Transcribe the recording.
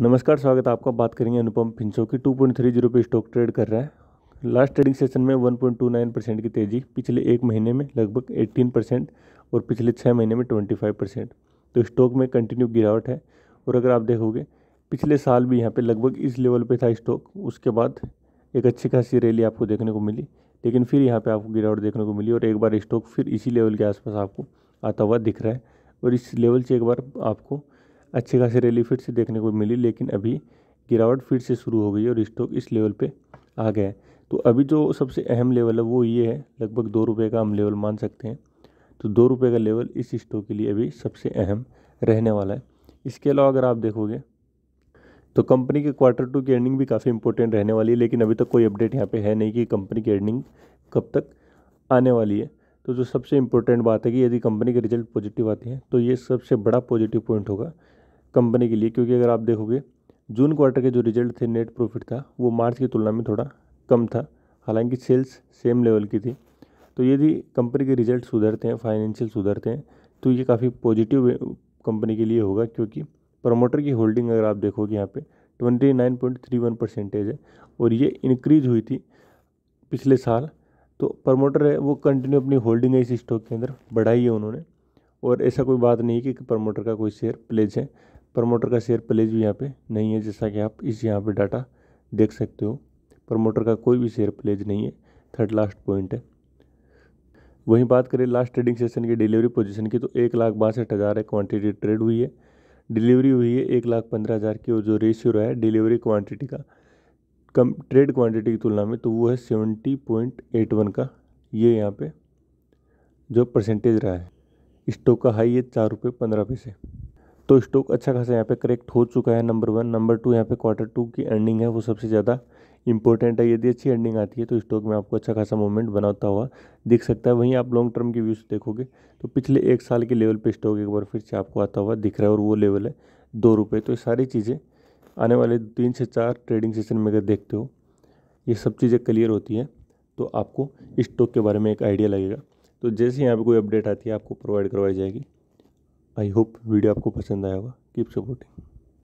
नमस्कार स्वागत है आपका बात करेंगे अनुपम फिंसो की टू पॉइंट थ्री जीरो पे स्टॉक ट्रेड कर रहा है लास्ट ट्रेडिंग सेशन में one point two nine percent की तेज़ी पिछले एक महीने में लगभग एट्टीन परसेंट और पिछले छः महीने में ट्वेंटी फाइव परसेंट तो स्टॉक में कंटिन्यू गिरावट है और अगर आप देखोगे पिछले साल भी यहाँ पर लगभग इस लेवल पर था स्टॉक उसके बाद एक अच्छी खासी रैली आपको देखने को मिली लेकिन फिर यहाँ पर आपको गिरावट देखने को मिली और एक बार स्टॉक फिर इसी लेवल के आसपास आपको आता हुआ दिख रहा है और इस लेवल से एक बार आपको अच्छी खासी रैली फिर से देखने को मिली लेकिन अभी गिरावट फिर से शुरू हो गई और स्टॉक इस लेवल पे आ गया है तो अभी जो सबसे अहम लेवल है वो ये है लगभग दो रुपये का हम लेवल मान सकते हैं तो दो रुपये का लेवल इस स्टॉक के लिए अभी सबसे अहम रहने वाला है इसके अलावा अगर आप देखोगे तो कंपनी के क्वार्टर टू की अर्निंग भी काफ़ी इंपॉर्टेंट रहने वाली है लेकिन अभी तक कोई अपडेट यहाँ पे है नहीं कि कंपनी की अर्निंग कब तक आने वाली है तो जो सबसे इम्पोर्टेंट बात है कि यदि कंपनी के रिजल्ट पॉजिटिव आते हैं तो ये सबसे बड़ा पॉजिटिव पॉइंट होगा कंपनी के लिए क्योंकि अगर आप देखोगे जून क्वार्टर के जो रिजल्ट थे नेट प्रॉफिट था वो मार्च की तुलना में थोड़ा कम था हालांकि सेल्स सेम लेवल की थी तो यदि कंपनी के रिजल्ट सुधरते हैं फाइनेंशियल सुधरते हैं तो ये काफ़ी पॉजिटिव कंपनी के लिए होगा क्योंकि प्रमोटर की होल्डिंग अगर आप देखोगे यहाँ पे 29.31 परसेंटेज है और ये इंक्रीज हुई थी पिछले साल तो प्रमोटर है वो कंटिन्यू अपनी होल्डिंग है इस स्टॉक के अंदर बढ़ाई है उन्होंने और ऐसा कोई बात नहीं कि प्रमोटर का कोई शेयर प्लेज है प्रमोटर का शेयर प्लेज भी यहाँ पे नहीं है जैसा कि आप इस यहाँ पे डाटा देख सकते हो प्रमोटर का कोई भी शेयर प्लेज नहीं है थर्ड लास्ट पॉइंट है वहीं बात करें लास्ट ट्रेडिंग सेशन की डिलीवरी पोजीशन की तो एक लाख बासठ हज़ार है क्वान्टिटी ट्रेड हुई है डिलीवरी हुई है एक लाख पंद्रह हज़ार की और जो रेशियो रहा है डिलीवरी क्वांटिटी का कम ट्रेड क्वांटिटी की तुलना में तो वो है सेवेंटी पॉइंट एट वन का ये यहाँ पे जो परसेंटेज रहा है स्टॉक का हाई है चार रुपये पंद्रह पैसे तो स्टॉक अच्छा खासा यहाँ पे करेक्ट हो चुका है नंबर वन नंबर टू यहाँ पे क्वार्टर टू की अर्निंग है वो सबसे ज़्यादा इंपॉर्टेंट है यदि अच्छी अर्निंग आती है तो स्टॉक में आपको अच्छा खासा मूवमेंट बनाता हुआ दिख सकता है वहीं आप लॉन्ग टर्म की व्यूज़ देखोगे तो पिछले एक साल के लेवल पर स्टॉक एक बार फिर से आपको आता हुआ दिख रहा है और वो लेवल है दो रुपये तो ये सारी चीज़ें आने वाले तीन से चार ट्रेडिंग सेशन में अगर देखते हो ये सब चीज़ें क्लियर होती हैं तो आपको स्टॉक के बारे में एक आइडिया लगेगा तो जैसे यहाँ पर कोई अपडेट आती है आपको प्रोवाइड करवाई जाएगी आई होप वीडियो आपको पसंद आया होगा कीप सपोर्टिंग